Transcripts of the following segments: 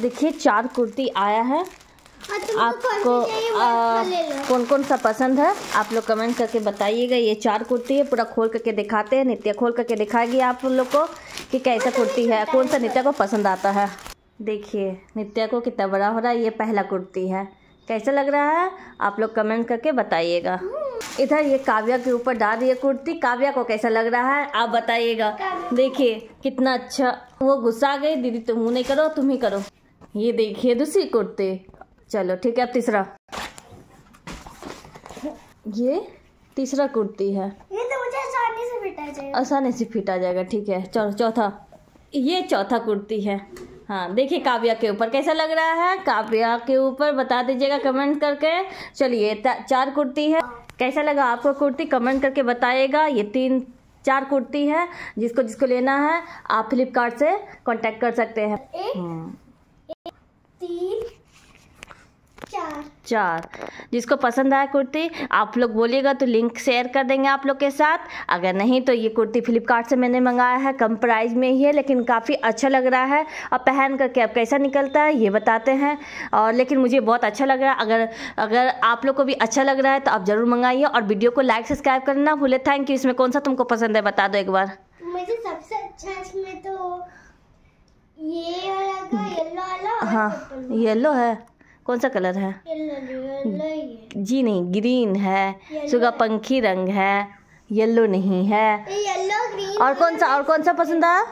देखिए चार कुर्ती आया है हाँ, आपको अच्छा कौन कौन सा पसंद है आप लोग कमेंट करके बताइएगा ये चार कुर्ती है पूरा खोल करके दिखाते हैं नित्या खोल करके दिखाएगी आप लोग को कि कैसा अच्छा, कुर्ती है कौन सा नित्या को पसंद आता है देखिए नित्या को कितना बड़ा हो रहा है ये पहला कुर्ती है कैसा लग रहा है आप लोग कमेंट करके बताइएगा हम्म। इधर ये काव्या के ऊपर डाल रही है कुर्ती काव्या को कैसा लग रहा है आप बताइएगा देखिए कितना अच्छा वो गुस्सा गई दीदी तुम नहीं करो तुम ही करो ये देखिए दूसरी कुर्ती चलो ठीक है तीसरा ये तीसरा कुर्ती है ये तो मुझे आसानी से फिट आ जाएगा आसानी से फिट आ जाएगा ठीक है चलो चौथा ये चौथा कुर्ती है हाँ देखिए काव्या के ऊपर कैसा लग रहा है काव्या के ऊपर बता दीजिएगा कमेंट करके चलिए चार कुर्ती है कैसा लगा आपको कुर्ती कमेंट करके बताइएगा ये तीन चार कुर्ती है जिसको जिसको लेना है आप फ्लिपकार्ट से कांटेक्ट कर सकते हैं हाँ। चार जिसको पसंद आया कुर्ती आप लोग बोलिएगा तो लिंक शेयर कर देंगे आप लोग के साथ अगर नहीं तो ये कुर्ती फ्लिपकार्ट से मैंने मंगाया है कम प्राइस में ही है लेकिन काफ़ी अच्छा लग रहा है और पहन करके अब कैसा निकलता है ये बताते हैं और लेकिन मुझे बहुत अच्छा लग रहा है अगर अगर आप लोग को भी अच्छा लग रहा है तो आप ज़रूर मंगाइए और वीडियो को लाइक सब्सक्राइब करना भूले थैंक यू इसमें कौन सा तुमको पसंद है बता दो एक बार मुझे सबसे अच्छा इसमें तो ये वाला का येलो हाँ, वाला हाँ येलो है कौन सा कलर है जी नहीं ग्रीन है सुगा पंखी रंग है येलो नहीं है येलो और कौन सा और कौन सा पसंद आया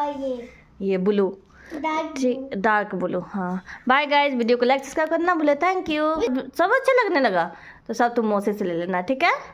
और ये ये ब्लू ठीक डार्क ब्लू हाँ बाय गाइस वीडियो को लाइक सब्सक्राइब करना भूले थैंक यू सब अच्छा लगने लगा तो सब तुम मोसे से ले लेना ठीक है